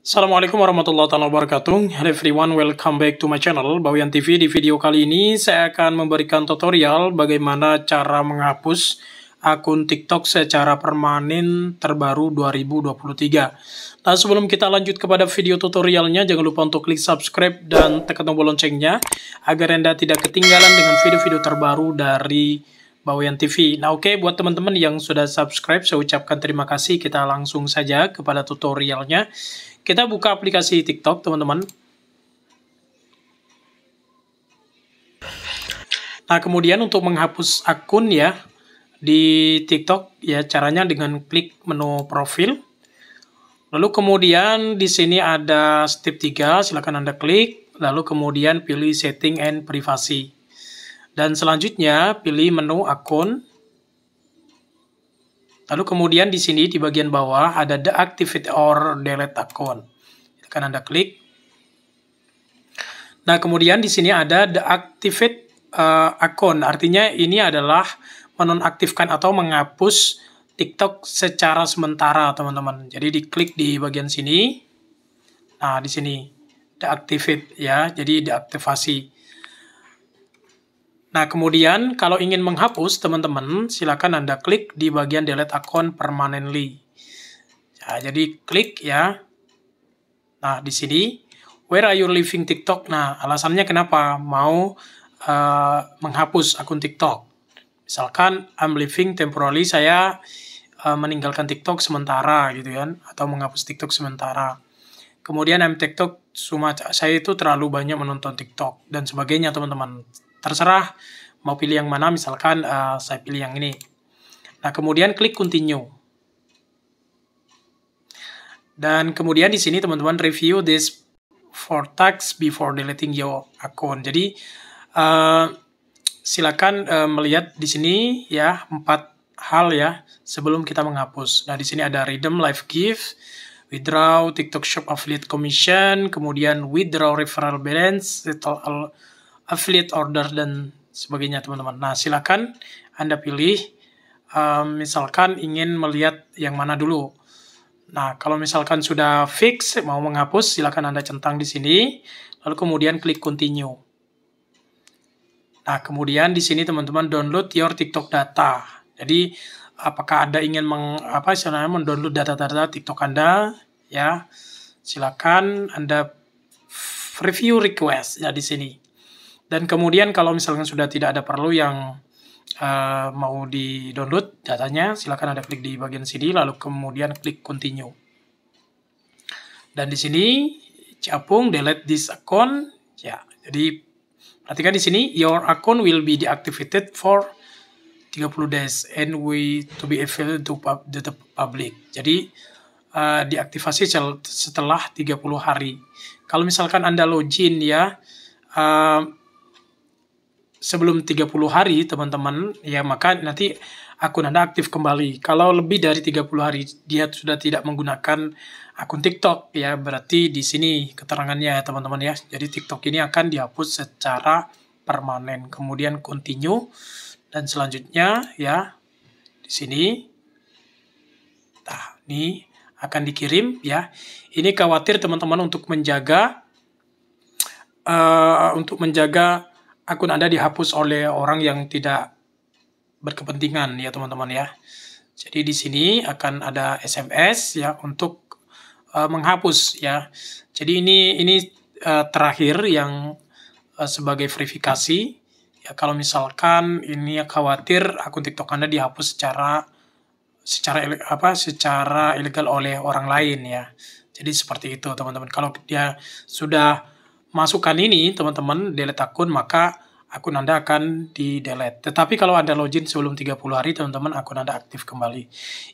Assalamualaikum warahmatullahi wabarakatuh Hello everyone, welcome back to my channel Bawian TV, di video kali ini saya akan memberikan tutorial bagaimana cara menghapus akun TikTok secara permanen terbaru 2023 Nah sebelum kita lanjut kepada video tutorialnya jangan lupa untuk klik subscribe dan tekan tombol loncengnya agar anda tidak ketinggalan dengan video-video terbaru dari Bawian TV. Nah oke, okay, buat teman-teman yang sudah subscribe, saya ucapkan terima kasih. Kita langsung saja kepada tutorialnya. Kita buka aplikasi TikTok, teman-teman. Nah, kemudian untuk menghapus akun ya di TikTok ya caranya dengan klik menu profil. Lalu kemudian di sini ada step 3, silakan Anda klik, lalu kemudian pilih setting and privasi. Dan selanjutnya pilih menu akun. Lalu kemudian di sini di bagian bawah ada deactivate or delete account. Akan Anda klik. Nah, kemudian di sini ada deactivate uh, account. Artinya ini adalah menonaktifkan atau menghapus TikTok secara sementara, teman-teman. Jadi diklik di bagian sini. Nah, di sini deactivate ya. Jadi deaktivasi. Nah, kemudian kalau ingin menghapus, teman-teman, silakan Anda klik di bagian delete account permanently. Ya, jadi klik ya. Nah, di sini, where are you leaving TikTok? Nah, alasannya kenapa mau uh, menghapus akun TikTok. Misalkan I'm leaving temporarily, saya uh, meninggalkan TikTok sementara gitu kan, atau menghapus TikTok sementara. Kemudian I'm TikTok, saya itu terlalu banyak menonton TikTok, dan sebagainya teman-teman terserah mau pilih yang mana misalkan uh, saya pilih yang ini nah kemudian klik continue dan kemudian di sini teman-teman review this for tax before deleting your account jadi uh, silakan uh, melihat di sini ya empat hal ya sebelum kita menghapus nah di sini ada redeem live gift withdraw TikTok Shop Affiliate Commission, kemudian withdraw referral balance, settle affiliate order dan sebagainya teman-teman. Nah silakan Anda pilih um, misalkan ingin melihat yang mana dulu. Nah kalau misalkan sudah fix mau menghapus silakan Anda centang di sini lalu kemudian klik continue. Nah kemudian di sini teman-teman download your TikTok data. Jadi apakah Anda ingin meng, apa istilahnya mendownload data-data TikTok Anda ya silakan Anda review request ya di sini. Dan kemudian kalau misalkan sudah tidak ada perlu yang uh, mau di-download datanya, silakan ada klik di bagian sini lalu kemudian klik continue. Dan di sini capung delete this account, ya. Jadi perhatikan di sini your account will be deactivated for 30 days and we to be available to pub, the public. Jadi uh, eh, diaktifasi setelah 30 hari. Kalau misalkan Anda login ya, uh, sebelum 30 hari teman-teman ya maka nanti akun Anda aktif kembali. Kalau lebih dari 30 hari dia sudah tidak menggunakan akun TikTok ya berarti di sini keterangannya teman-teman ya. Jadi TikTok ini akan dihapus secara permanen. Kemudian continue dan selanjutnya ya di sini nah ini akan dikirim ya. Ini khawatir teman-teman untuk menjaga uh, untuk menjaga akun Anda dihapus oleh orang yang tidak berkepentingan ya teman-teman ya. Jadi di sini akan ada SMS ya untuk uh, menghapus ya. Jadi ini ini uh, terakhir yang uh, sebagai verifikasi ya kalau misalkan ini khawatir akun TikTok Anda dihapus secara secara apa secara ilegal oleh orang lain ya. Jadi seperti itu teman-teman. Kalau dia sudah masukkan ini teman-teman delete akun maka akun Anda akan di delete. Tetapi kalau Anda login sebelum 30 hari, teman-teman akun Anda aktif kembali.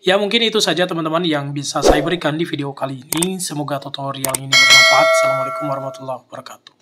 Ya mungkin itu saja teman-teman yang bisa saya berikan di video kali ini. Semoga tutorial ini bermanfaat. Assalamualaikum warahmatullahi wabarakatuh.